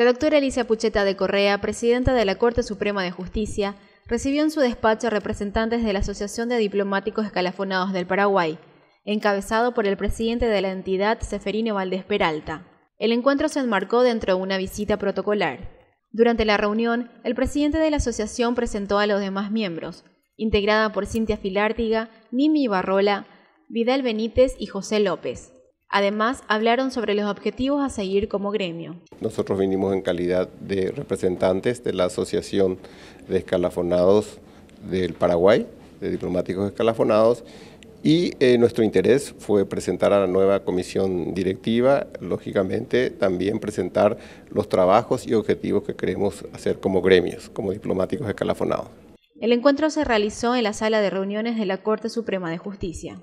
La doctora Alicia Pucheta de Correa, presidenta de la Corte Suprema de Justicia, recibió en su despacho a representantes de la Asociación de Diplomáticos Escalafonados del Paraguay, encabezado por el presidente de la entidad, Seferino Valdés Peralta. El encuentro se enmarcó dentro de una visita protocolar. Durante la reunión, el presidente de la asociación presentó a los demás miembros, integrada por Cintia Filártiga, Nimi Barrola, Vidal Benítez y José López. Además, hablaron sobre los objetivos a seguir como gremio. Nosotros vinimos en calidad de representantes de la Asociación de Escalafonados del Paraguay, de diplomáticos escalafonados, y eh, nuestro interés fue presentar a la nueva comisión directiva, lógicamente también presentar los trabajos y objetivos que queremos hacer como gremios, como diplomáticos escalafonados. El encuentro se realizó en la sala de reuniones de la Corte Suprema de Justicia.